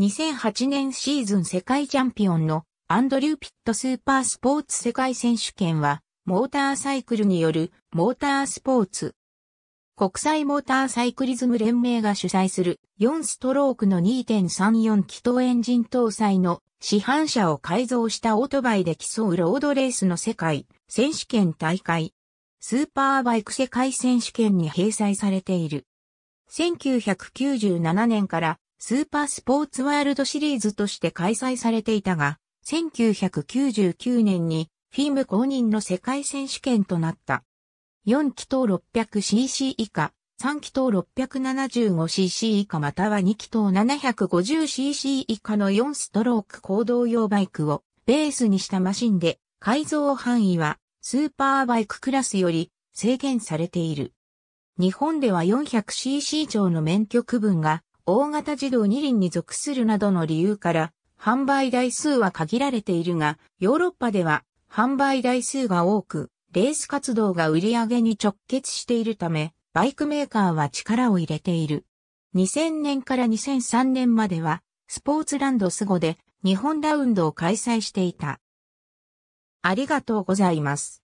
2008年シーズン世界チャンピオンのアンドリュー・ピットスーパースポーツ世界選手権は、モーターサイクルによるモータースポーツ。国際モーターサイクリズム連盟が主催する4ストロークの2.34気筒エンジン搭載の市販車を改造したオートバイで競うロードレースの世界選手権大会。スーパーバイク世界選手権に閉催されている。1997年からスーパースポーツワールドシリーズとして開催されていたが、1999年にフィーム公認の世界選手権となった。4気筒 600cc 以下、3気筒 675cc 以下または2気筒 750cc 以下の4ストローク行動用バイクをベースにしたマシンで改造範囲はスーパーバイククラスより制限されている。日本では 400cc 上の免許区分が大型自動二輪に属するなどの理由から、販売台数は限られているが、ヨーロッパでは販売台数が多く、レース活動が売り上げに直結しているため、バイクメーカーは力を入れている。2000年から2003年までは、スポーツランドスゴで日本ラウンドを開催していた。ありがとうございます。